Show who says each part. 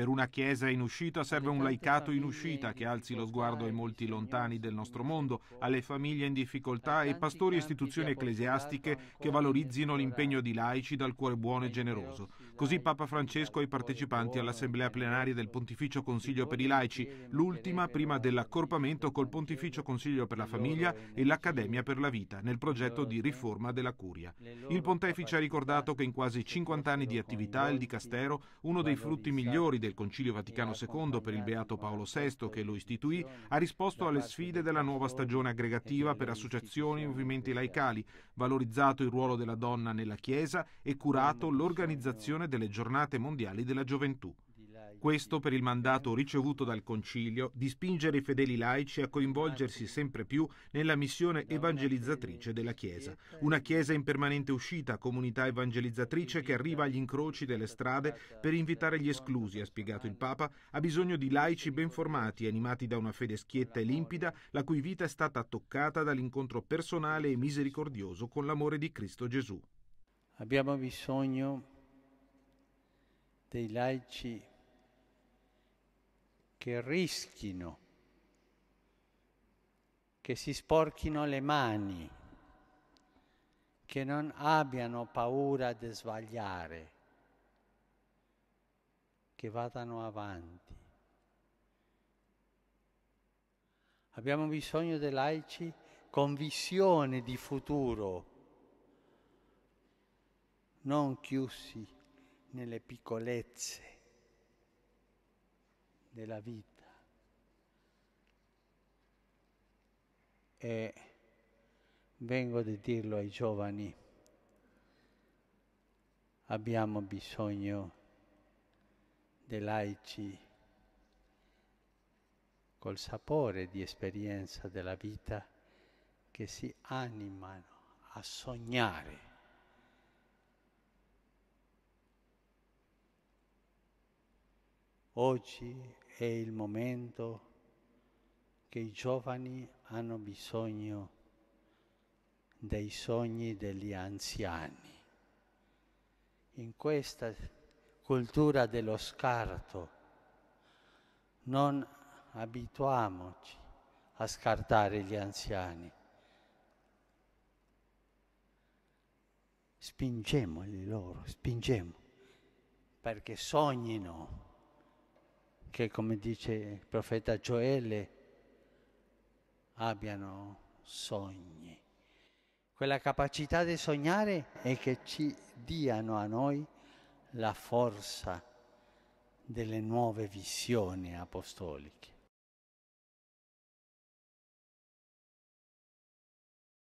Speaker 1: Per una Chiesa in uscita serve un laicato in uscita che alzi lo sguardo ai molti lontani del nostro mondo, alle famiglie in difficoltà e pastori e istituzioni ecclesiastiche che valorizzino l'impegno di laici dal cuore buono e generoso. Così Papa Francesco ai partecipanti all'assemblea plenaria del Pontificio Consiglio per i laici, l'ultima prima dell'accorpamento col Pontificio Consiglio per la famiglia e l'Accademia per la vita nel progetto di riforma della Curia. Il pontefice ha ricordato che in quasi 50 anni di attività il dicastero, uno dei frutti migliori del il Concilio Vaticano II per il Beato Paolo VI che lo istituì, ha risposto alle sfide della nuova stagione aggregativa per associazioni e movimenti laicali, valorizzato il ruolo della donna nella Chiesa e curato l'organizzazione delle giornate mondiali della gioventù. Questo per il mandato ricevuto dal Concilio di spingere i fedeli laici a coinvolgersi sempre più nella missione evangelizzatrice della Chiesa. Una Chiesa in permanente uscita, comunità evangelizzatrice che arriva agli incroci delle strade per invitare gli esclusi, ha spiegato il Papa, ha bisogno di laici ben formati, animati da una fede schietta e limpida, la cui vita è stata toccata dall'incontro personale e misericordioso con l'amore di Cristo Gesù.
Speaker 2: Abbiamo bisogno dei laici che rischino, che si sporchino le mani, che non abbiano paura di sbagliare, che vadano avanti. Abbiamo bisogno dei laici con visione di futuro, non chiusi nelle piccolezze della vita. E vengo di dirlo ai giovani, abbiamo bisogno dei laici col sapore di esperienza della vita che si animano a sognare. Oggi è il momento che i giovani hanno bisogno dei sogni degli anziani. In questa cultura dello scarto non abituiamoci a scartare gli anziani. Spingemoli loro, spingemo, perché sognino che come dice il profeta Gioele abbiano sogni. Quella capacità di sognare e che ci diano a noi la forza delle nuove visioni apostoliche.